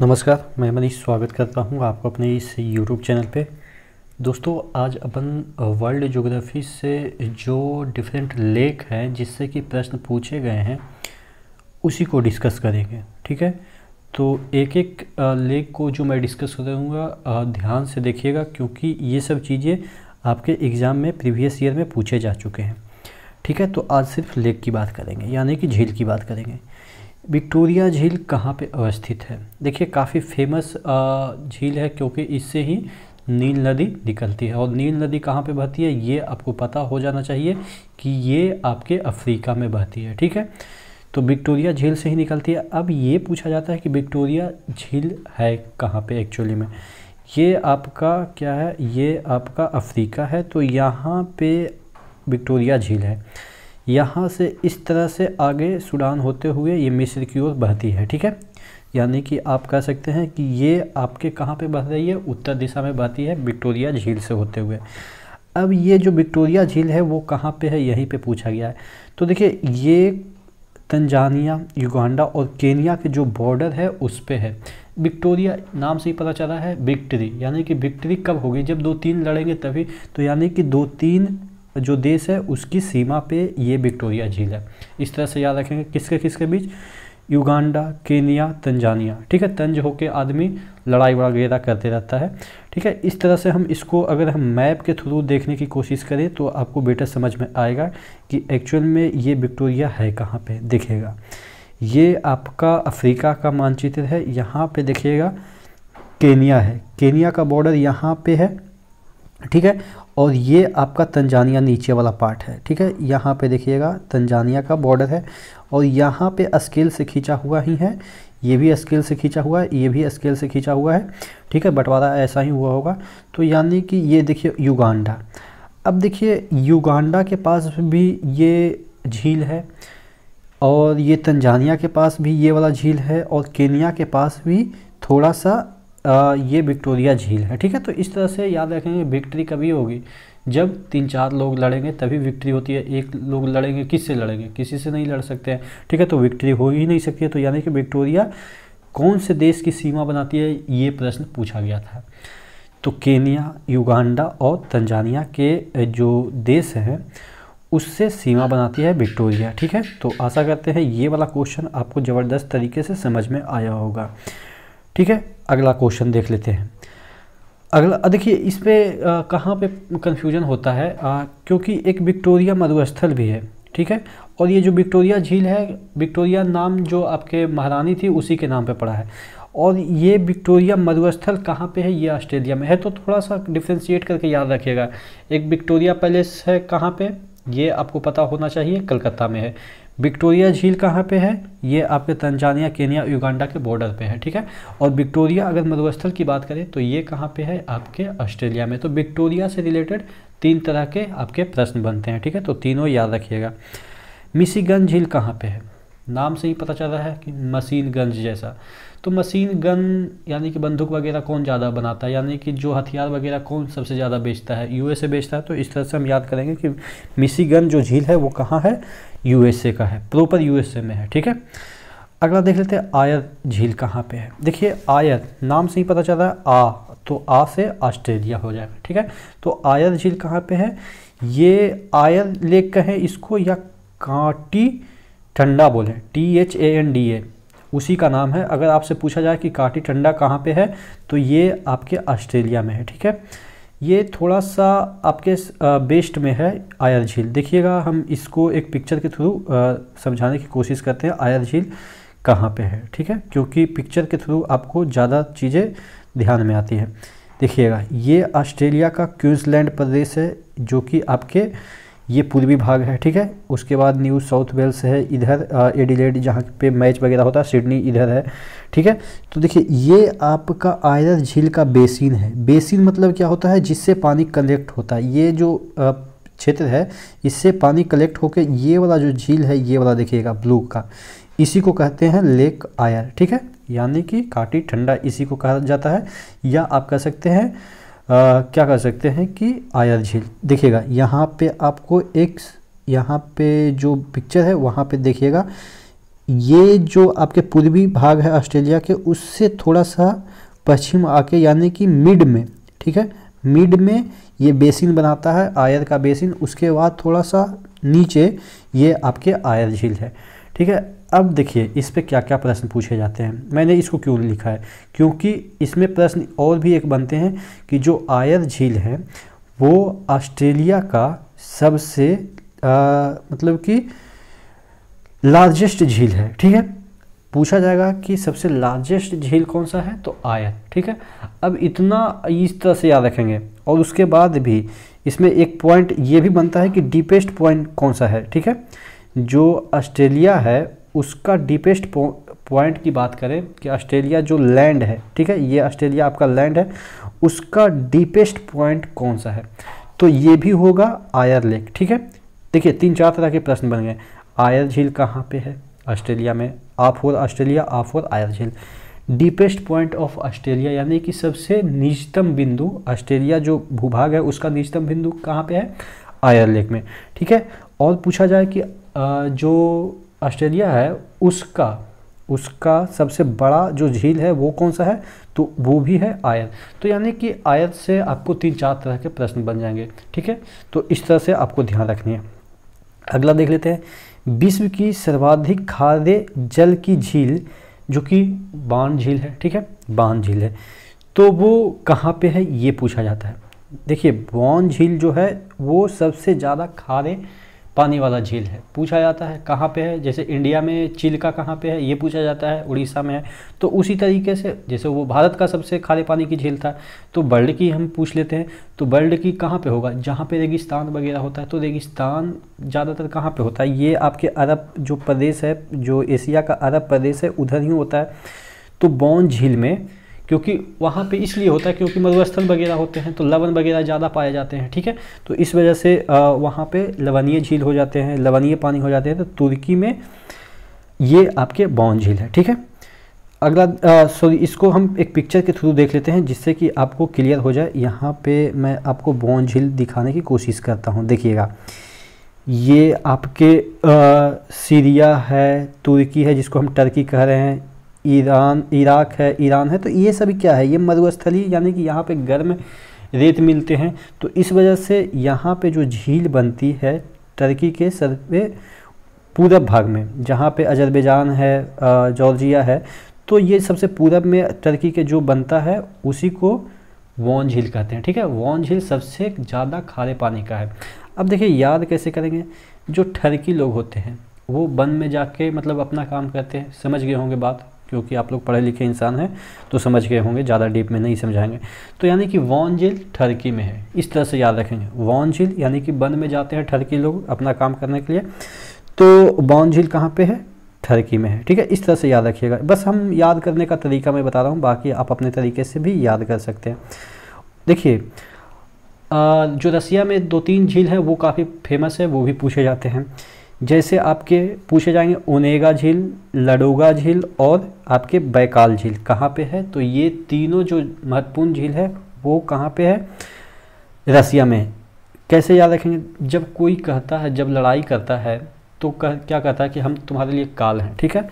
नमस्कार मैं मनीष स्वागत करता हूं आपको अपने इस यूट्यूब चैनल पे दोस्तों आज अपन वर्ल्ड जोग्राफी से जो डिफरेंट लेक हैं जिससे कि प्रश्न पूछे गए हैं उसी को डिस्कस करेंगे ठीक है तो एक एक लेक को जो मैं डिस्कस करूँगा ध्यान से देखिएगा क्योंकि ये सब चीज़ें आपके एग्ज़ाम में प्रीवियस ईयर में पूछे जा चुके हैं ठीक है तो आज सिर्फ लेक की बात करेंगे यानी कि झील की बात करेंगे विक्टोरिया झील कहाँ पे अवस्थित है देखिए काफ़ी फेमस झील है क्योंकि इससे ही नील नदी निकलती है और नील नदी कहाँ पे बहती है ये आपको पता हो जाना चाहिए कि ये आपके अफ्रीका में बहती है ठीक है तो विक्टोरिया झील से ही निकलती है अब ये पूछा जाता है कि विक्टोरिया झील है कहाँ पे एक्चुअली में ये आपका क्या है ये आपका अफ्रीका है तो यहाँ पे विक्टोरिया झील है यहाँ से इस तरह से आगे सूडान होते हुए ये मिस्र की ओर बहती है ठीक है यानी कि आप कह सकते हैं कि ये आपके कहाँ पे बह रही है उत्तर दिशा में बहती है विक्टोरिया झील से होते हुए अब ये जो विक्टोरिया झील है वो कहाँ पे है यहीं पे पूछा गया है तो देखिए ये तंजानिया युगांडा और केनिया के जो बॉर्डर है उस पर है विक्टोरिया नाम से ही पता चला है विक्ट्री यानी कि विक्ट्री कब होगी जब दो तीन लड़ेंगे तभी तो यानी कि दो तीन जो देश है उसकी सीमा पे ये विक्टोरिया झील है इस तरह से याद रखेंगे किसके किसके बीच युगांडा केनिया तंजानिया ठीक है तंज होके आदमी लड़ाई वगैरह करते रहता है ठीक है इस तरह से हम इसको अगर हम मैप के थ्रू देखने की कोशिश करें तो आपको बेटर समझ में आएगा कि एक्चुअल में ये विक्टोरिया है कहाँ पे दिखेगा ये आपका अफ्रीका का मानचित्र है यहाँ पे देखिएगा केनिया है केनिया का बॉर्डर यहाँ पे है ठीक है और ये आपका तंजानिया नीचे वाला पार्ट है ठीक है यहाँ पे देखिएगा तंजानिया का बॉर्डर है और यहाँ पे स्केल से खींचा हुआ ही है ये भी स्केल से खींचा हुआ है ये भी स्केल से खींचा हुआ है ठीक है बंटवारा ऐसा ही हुआ होगा तो यानी कि ये देखिए युगांडा अब देखिए युगांडा के पास भी ये झील है और ये तंजानिया के पास भी ये वाला झील है और केनिया के पास भी थोड़ा सा ये विक्टोरिया झील है ठीक है तो इस तरह से याद रखेंगे विक्ट्री कभी होगी जब तीन चार लोग लड़ेंगे तभी विक्ट्री होती है एक लोग लड़ेंगे किससे लड़ेंगे किसी से नहीं लड़ सकते हैं ठीक है तो विक्ट्री हो ही नहीं सकती है तो यानी कि विक्टोरिया कौन से देश की सीमा बनाती है ये प्रश्न पूछा गया था तो केनिया युगांडा और तंजानिया के जो देश हैं उससे सीमा बनाती है विक्टोरिया ठीक है तो आशा करते हैं ये वाला क्वेश्चन आपको ज़बरदस्त तरीके से समझ में आया होगा ठीक है अगला क्वेश्चन देख लेते हैं अगला देखिए इस पर कहाँ पे कन्फ्यूजन होता है आ, क्योंकि एक विक्टोरिया मरुस्थल भी है ठीक है और ये जो विक्टोरिया झील है विक्टोरिया नाम जो आपके महारानी थी उसी के नाम पे पड़ा है और ये विक्टोरिया मरुस्थल कहाँ पे है ये ऑस्ट्रेलिया में है तो थोड़ा सा डिफ्रेंशिएट करके याद रखिएगा एक विक्टोरिया पैलेस है कहाँ पे ये आपको पता होना चाहिए कलकत्ता में है विक्टोरिया झील कहाँ पे है ये आपके तंजानिया केनिया युगांडा के बॉर्डर पे है ठीक है और विक्टोरिया अगर मरुस्थल की बात करें तो ये कहाँ पे है आपके ऑस्ट्रेलिया में तो विक्टोरिया से रिलेटेड तीन तरह के आपके प्रश्न बनते हैं ठीक है तो तीनों याद रखिएगा मिशीगन झील कहाँ पे है नाम से ही पता चल रहा है कि मशीन गन्स जैसा तो मशीन गन यानी कि बंदूक वगैरह कौन ज़्यादा बनाता है यानी कि जो हथियार वगैरह कौन सबसे ज़्यादा बेचता है यूएसए बेचता है तो इस तरह से हम याद करेंगे कि मिशीगन जो झील है वो कहाँ है यूएसए का है प्रॉपर यूएसए में है ठीक है अगला देख लेते हैं आयर झील कहाँ पे है देखिए आयर नाम से ही पता चल रहा है आ तो आ से ऑस्ट्रेलिया हो जाएगा ठीक है तो आयर झील कहाँ पे है ये आयर लेक का है इसको या कांटी ठंडा बोलें T H A N D A उसी का नाम है अगर आपसे पूछा जाए कि काटी ठंडा कहाँ पे है तो ये आपके ऑस्ट्रेलिया में है ठीक है ये थोड़ा सा आपके बेस्ट में है आयर झील देखिएगा हम इसको एक पिक्चर के थ्रू समझाने की कोशिश करते हैं आयर झील कहाँ पे है ठीक है क्योंकि पिक्चर के थ्रू आपको ज़्यादा चीज़ें ध्यान में आती हैं देखिएगा ये ऑस्ट्रेलिया का क्यूंसलैंड प्रदेश है जो कि आपके ये पूर्वी भाग है ठीक है उसके बाद न्यू साउथ वेल्स है इधर एडिलेड जहाँ पे मैच वगैरह होता है सिडनी इधर है ठीक है तो देखिए ये आपका आयर झील का बेसिन है बेसिन मतलब क्या होता है जिससे पानी कलेक्ट होता है ये जो क्षेत्र है इससे पानी कलेक्ट होकर ये वाला जो झील है ये वाला देखिएगा ब्लू का इसी को कहते हैं लेक आयर ठीक है यानी कि काटी ठंडा इसी को कहा जाता है या आप कह सकते हैं क्या कर सकते हैं कि आयर झील देखिएगा यहाँ पे आपको एक यहाँ पे जो पिक्चर है वहाँ पे देखिएगा ये जो आपके पूर्वी भाग है ऑस्ट्रेलिया के उससे थोड़ा सा पश्चिम आके यानी कि मिड में ठीक है मिड में ये बेसिन बनाता है आयर का बेसिन उसके बाद थोड़ा सा नीचे ये आपके आयर झील है ठीक है अब देखिए इस पर क्या क्या प्रश्न पूछे जाते हैं मैंने इसको क्यों लिखा है क्योंकि इसमें प्रश्न और भी एक बनते हैं कि जो आयर झील है वो ऑस्ट्रेलिया का सबसे आ, मतलब कि लार्जेस्ट झील है ठीक है पूछा जाएगा कि सबसे लार्जेस्ट झील कौन सा है तो आयर ठीक है अब इतना इस तरह से याद रखेंगे और उसके बाद भी इसमें एक पॉइंट ये भी बनता है कि डीपेस्ट पॉइंट कौन सा है ठीक है जो ऑस्ट्रेलिया है उसका डीपेस्ट पॉइंट की बात करें कि ऑस्ट्रेलिया जो लैंड है ठीक है ये ऑस्ट्रेलिया आपका लैंड है उसका डीपेस्ट पॉइंट कौन सा है तो ये भी होगा आयर लेक ठीक है देखिए तीन चार तरह के प्रश्न बन गए आयर झील कहाँ पे है ऑस्ट्रेलिया में आप और ऑस्ट्रेलिया आप और आयर झील डीपेस्ट पॉइंट ऑफ ऑस्ट्रेलिया यानी कि सबसे निचतम बिंदु ऑस्ट्रेलिया जो भूभाग है उसका निचतम बिंदु कहाँ पे है आयर लेक में ठीक है और पूछा जाए कि जो ऑस्ट्रेलिया है उसका उसका सबसे बड़ा जो झील है वो कौन सा है तो वो भी है आयत तो यानी कि आयत से आपको तीन चार तरह के प्रश्न बन जाएंगे ठीक है तो इस तरह से आपको ध्यान रखनी है अगला देख लेते हैं विश्व की सर्वाधिक खाद्य जल की झील जो कि बांध झील है ठीक है बान झील है तो वो कहाँ पे है ये पूछा जाता है देखिए बांध झील जो है वो सबसे ज़्यादा खारे पानी वाला झील है पूछा जाता है कहाँ पे है जैसे इंडिया में चिल्का कहाँ पे है ये पूछा जाता है उड़ीसा में है तो उसी तरीके से जैसे वो भारत का सबसे खारे पानी की झील था तो वर्ल्ड की हम पूछ लेते हैं तो वर्ल्ड की कहाँ पे होगा जहाँ पे रेगिस्तान वगैरह होता है तो रेगिस्तान ज़्यादातर कहाँ पर होता है ये आपके अरब जो प्रदेश है जो एशिया का अरब प्रदेश है उधर ही होता है तो बौन झील में क्योंकि वहाँ पे इसलिए होता है क्योंकि मरुस्थल वगैरह होते हैं तो लवन वगैरह ज़्यादा पाए जाते हैं ठीक है तो इस वजह से वहाँ पे लवनीय झील हो जाते हैं लवनीय पानी हो जाते हैं तो तुर्की में ये आपके बौन झील है ठीक है अगला सॉरी इसको हम एक पिक्चर के थ्रू देख लेते हैं जिससे कि आपको क्लियर हो जाए यहाँ पर मैं आपको बौन झील दिखाने की कोशिश करता हूँ देखिएगा ये आपके आ, सीरिया है तुर्की है जिसको हम टर्की कह रहे हैं ईरान इराक है ईरान है तो ये सभी क्या है ये मरुस्थली यानी कि यहाँ पे गर्म रेत मिलते हैं तो इस वजह से यहाँ पे जो झील बनती है टर्की के सर पे पूरब भाग में जहाँ पे अजरबैजान है जॉर्जिया है तो ये सबसे पूरब में टर्की के जो बनता है उसी को वॉन झील कहते हैं ठीक है वॉन झील सबसे ज़्यादा खारे पानी का है अब देखिए याद कैसे करेंगे जो टर्की लोग होते हैं वो वन में जाके मतलब अपना काम करते हैं समझ गए होंगे बात क्योंकि आप लोग पढ़े लिखे इंसान हैं तो समझ गए होंगे ज़्यादा डीप में नहीं समझाएंगे तो यानी कि वॉन झील ठरकी में है इस तरह से याद रखेंगे वॉन झील यानी कि बंद में जाते हैं ठरकी लोग अपना काम करने के लिए तो वॉन झील कहाँ पर है ठरकी में है ठीक है इस तरह से याद रखिएगा बस हम याद करने का तरीका मैं बता रहा हूँ बाकी आप अपने तरीके से भी याद कर सकते हैं देखिए जो रसिया में दो तीन झील है वो काफ़ी फेमस है वो भी पूछे जाते हैं जैसे आपके पूछे जाएंगे ओनेगा झील लडोगा झील और आपके बैकाल झील कहाँ पे है तो ये तीनों जो महत्वपूर्ण झील है वो कहाँ पे है रसिया में कैसे याद रखेंगे जब कोई कहता है जब लड़ाई करता है तो कह, क्या कहता है कि हम तुम्हारे लिए काल हैं ठीक है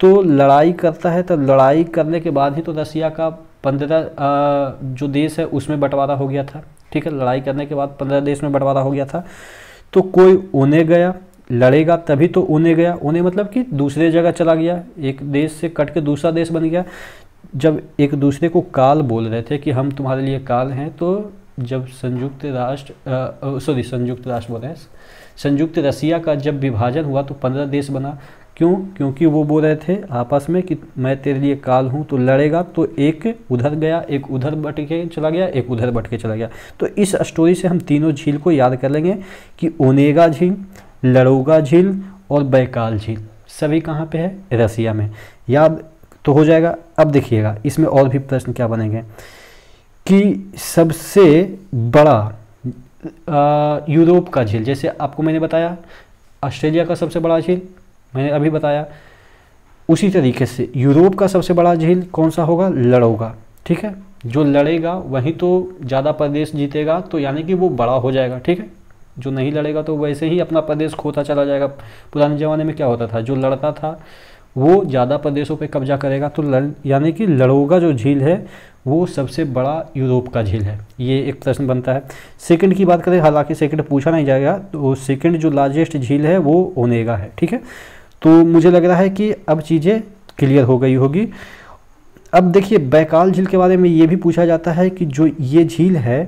तो लड़ाई करता है तो लड़ाई करने के बाद ही तो रसिया का पंद्रह जो देश है उसमें बंटवारा हो गया था ठीक है लड़ाई करने के बाद पंद्रह देश में बंटवारा हो गया था तो कोई ओने गया लड़ेगा तभी तो उन्हें गया उन्हें मतलब कि दूसरे जगह चला गया एक देश से कट के दूसरा देश बन गया जब एक दूसरे को काल बोल रहे थे कि हम तुम्हारे लिए काल हैं तो जब संयुक्त राष्ट्र सॉरी संयुक्त राष्ट्र बोल रहे हैं संयुक्त रसिया का जब विभाजन हुआ तो पंद्रह देश बना क्यों क्योंकि वो बोल रहे थे आपस में कि मैं तेरे लिए काल हूँ तो लड़ेगा तो एक उधर गया एक उधर बट के चला गया एक उधर बट के चला गया तो इस स्टोरी से हम तीनों झील को याद कर लेंगे कि ओनेगा झील लड़ोगा झील और बैकाल झील सभी कहाँ पे है रसिया में याद तो हो जाएगा अब देखिएगा इसमें और भी प्रश्न क्या बनेंगे कि सबसे बड़ा यूरोप का झील जैसे आपको मैंने बताया ऑस्ट्रेलिया का सबसे बड़ा झील मैंने अभी बताया उसी तरीके से यूरोप का सबसे बड़ा झील कौन सा होगा लड़ोगा ठीक है जो लड़ेगा वहीं तो ज़्यादा प्रदेश जीतेगा तो यानी कि वो बड़ा हो जाएगा ठीक है जो नहीं लड़ेगा तो वैसे ही अपना प्रदेश खोता चला जाएगा पुराने ज़माने में क्या होता था जो लड़ता था वो ज़्यादा प्रदेशों पे कब्जा करेगा तो लड़ यानी कि लड़ोगा जो झील है वो सबसे बड़ा यूरोप का झील है ये एक प्रश्न बनता है सेकंड की बात करें हालांकि सेकंड पूछा नहीं जाएगा तो सेकंड जो लार्जेस्ट झील है वो ओनेगा है ठीक है तो मुझे लग रहा है कि अब चीज़ें क्लियर हो गई होगी अब देखिए बैकाल झील के बारे में ये भी पूछा जाता है कि जो ये झील है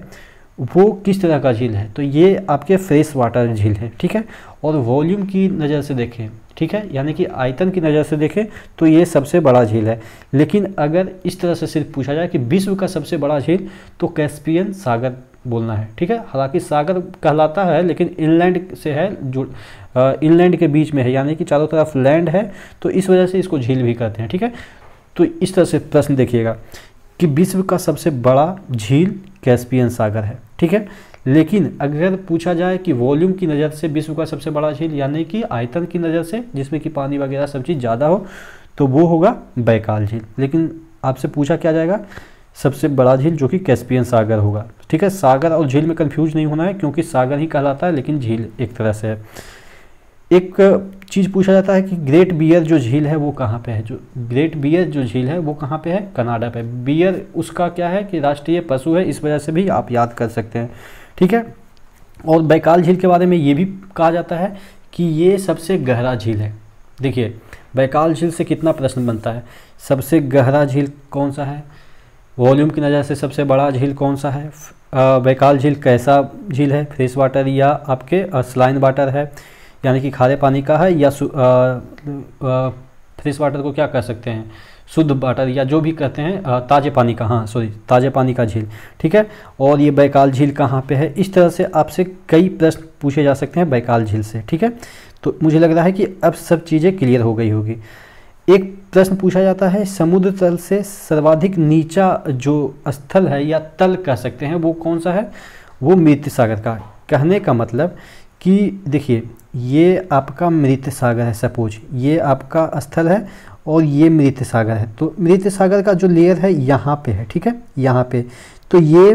वो किस तरह का झील है तो ये आपके फ्रेश वाटर झील है ठीक है और वॉल्यूम की नज़र से देखें ठीक है यानी कि आयतन की नज़र से देखें तो ये सबसे बड़ा झील है लेकिन अगर इस तरह से सिर्फ पूछा जाए कि विश्व का सबसे बड़ा झील तो कैस्पियन सागर बोलना है ठीक है हालांकि सागर कहलाता है लेकिन इनलैंड से है जो इनलैंड के बीच में है यानी कि चारों तरफ लैंड है तो इस वजह से इसको झील भी कहते हैं ठीक है तो इस तरह से प्रश्न देखिएगा कि विश्व का सबसे बड़ा झील कैस्पियन सागर है ठीक है लेकिन अगर पूछा जाए कि वॉल्यूम की नज़र से विश्व का सबसे बड़ा झील यानी कि आयतन की नज़र से जिसमें कि पानी वगैरह सब चीज़ ज़्यादा हो तो वो होगा बैकाल झील लेकिन आपसे पूछा क्या जाएगा सबसे बड़ा झील जो कि कैस्पियन सागर होगा ठीक है सागर और झील में कन्फ्यूज नहीं होना है क्योंकि सागर ही कहलाता है लेकिन झील एक तरह से है एक चीज़ पूछा जाता है कि ग्रेट बियर जो झील है वो कहाँ पे है जो ग्रेट बियर जो झील है वो कहाँ पे है कनाडा पे बियर उसका क्या है कि राष्ट्रीय पशु है इस वजह से भी आप याद कर सकते हैं ठीक है और बैकाल झील के बारे में ये भी कहा जाता है कि ये सबसे गहरा झील है देखिए बैकाल झील से कितना प्रश्न बनता है सबसे गहरा झील कौन सा है वॉल्यूम की नज़र से सबसे बड़ा झील कौन सा है बैकाल झील कैसा झील है फ्रेश वाटर या आपके स्लाइन वाटर है यानी कि खारे पानी का है या फ्रेश वाटर को क्या कह सकते हैं शुद्ध वाटर या जो भी कहते हैं ताज़े पानी का हाँ सॉरी ताज़े पानी का झील ठीक है और ये बैकाल झील कहाँ पे है इस तरह से आपसे कई प्रश्न पूछे जा सकते हैं बैकाल झील से ठीक है तो मुझे लग रहा है कि अब सब चीज़ें क्लियर हो गई होगी एक प्रश्न पूछा जाता है समुद्र तल से सर्वाधिक नीचा जो स्थल है या तल कह सकते हैं वो कौन सा है वो मृत सागर का कहने का मतलब कि देखिए ये आपका मृत सागर है सपोज ये आपका स्थल है और ये मृत सागर है तो मृत सागर का जो लेयर है यहाँ पे है ठीक है यहाँ पे तो ये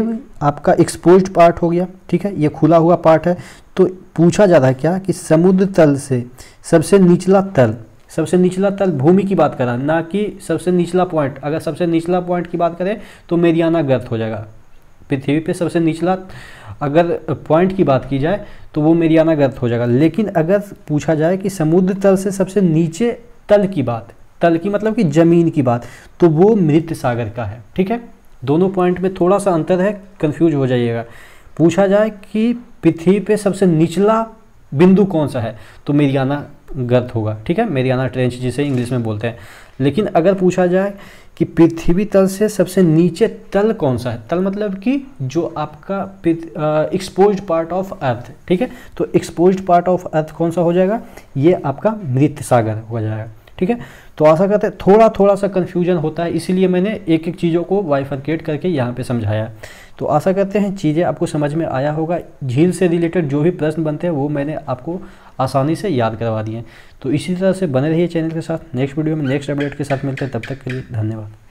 आपका एक्सपोज पार्ट हो गया ठीक है ये खुला हुआ पार्ट है तो पूछा जा रहा है क्या कि समुद्र तल से सबसे निचला तल सबसे निचला तल भूमि की बात करा ना कि सबसे निचला पॉइंट अगर सबसे निचला पॉइंट की बात करें तो मेरियाना गर्त हो जाएगा पृथ्वी पे सबसे निचला अगर पॉइंट की बात की जाए तो वो मेरी आना हो जाएगा लेकिन अगर पूछा जाए कि समुद्र तल से सबसे नीचे तल की बात तल की मतलब कि ज़मीन की बात तो वो मृत सागर का है ठीक है दोनों पॉइंट में थोड़ा सा अंतर है कन्फ्यूज हो जाइएगा पूछा जाए कि पृथ्वी पे सबसे निचला बिंदु कौन सा है तो मेरियाना गर्त होगा ठीक है मेरियाना ट्रेंच जिसे इंग्लिश में बोलते हैं लेकिन अगर पूछा जाए कि पृथ्वी तल से सबसे नीचे तल कौन सा है तल मतलब कि जो आपका एक्सपोज पार्ट ऑफ अर्थ ठीक है तो एक्सपोज पार्ट ऑफ अर्थ कौन सा हो जाएगा ये आपका मृत सागर हो जाएगा ठीक है तो आशा करते हैं थोड़ा थोड़ा सा कन्फ्यूजन होता है इसीलिए मैंने एक एक चीज़ों को वाइफरकेट करके यहाँ पे समझाया तो आशा करते हैं चीज़ें आपको समझ में आया होगा झील से रिलेटेड जो भी प्रश्न बनते हैं वो मैंने आपको आसानी से याद करवा दिए तो इसी तरह से बने रहिए चैनल के साथ नेक्स्ट वीडियो में नेक्स्ट अपडेट के साथ मिलते हैं तब तक के लिए धन्यवाद